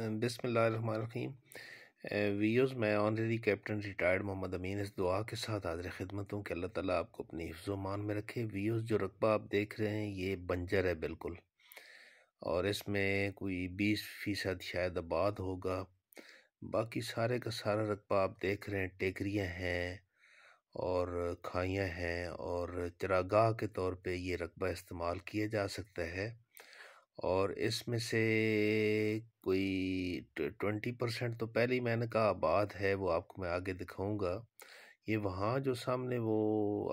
बिसमीम वीज़ मैं honorary captain retired Mohammad Amin इस दुआ के साथ हाजिर खिदमत हूँ कि अल्लाह ताला आपको अपनी हिफ्ज़ोमान में रखे वीज़ जो रकबा आप देख रहे हैं ये बंजर है बिल्कुल और इसमें कोई बीस फ़ीसद शायद आबाद होगा बाकी सारे का सारा रकबा आप देख रहे हैं टेकरियाँ हैं और खाइयाँ हैं और चरागाह के तौर पर ये रकबा इस्तेमाल किया जा सकता है और इसमें से कोई ट्वेंटी परसेंट तो पहले ही मैंने कहा आबाद है वो आपको मैं आगे दिखाऊंगा ये वहाँ जो सामने वो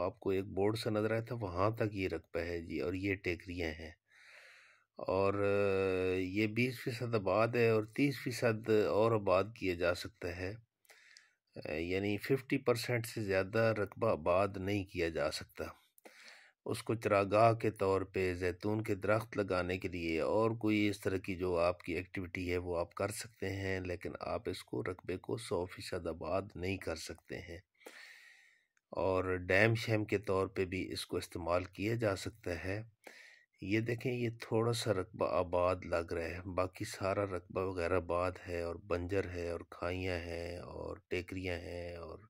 आपको एक बोर्ड सा नज़र आया था वहाँ तक ये रकबा है जी और ये टेकरियाँ हैं और ये बीस फ़ीसद आबाद है और तीस फ़ीसद और आबाद किया जा सकता है यानी फिफ्टी परसेंट से ज़्यादा रकबा आबाद नहीं किया जा सकता उसको चरागाह के तौर पे जैतून के दरख्त लगाने के लिए और कोई इस तरह की जो आपकी एक्टिविटी है वो आप कर सकते हैं लेकिन आप इसको रकबे को सौ फ़ीसद आबाद नहीं कर सकते हैं और डैम शैम के तौर पे भी इसको इस्तेमाल किया जा सकता है ये देखें ये थोड़ा सा रकबा आबाद लग रहा है बाकी सारा रकबा वगैरह आबाद है और बंजर है और खाइयाँ हैं और टेकरियाँ हैं और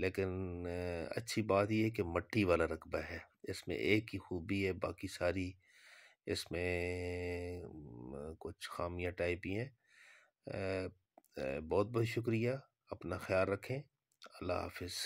लेकिन अच्छी बात यह कि मट्टी वाला रकबा है इसमें एक ही खूबी है बाकी सारी इसमें कुछ खामियां टाइप ही हैं बहुत बहुत शुक्रिया अपना ख्याल रखें अल्लाह हाफिज़